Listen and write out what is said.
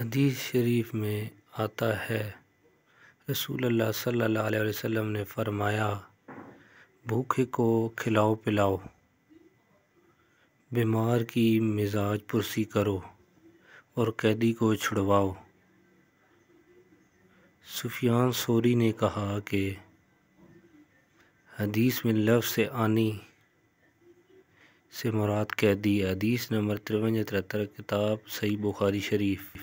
हदीस शरीफ़ में आता है रसूल अल्लाह सल्लल्लाहु अलैहि वसल्लम ने फ़रमाया भूखे को खिलाओ पिलाओ बीमार की मिजाज पुरसी करो और कैदी को छुड़वाओ सुफियान सोरी ने कहा कि हदीस में लफ्ज़ से आनी से मुराद कैदी हदीस नंबर तिरवन तिहत्तर किताब सही बुखारी शरीफ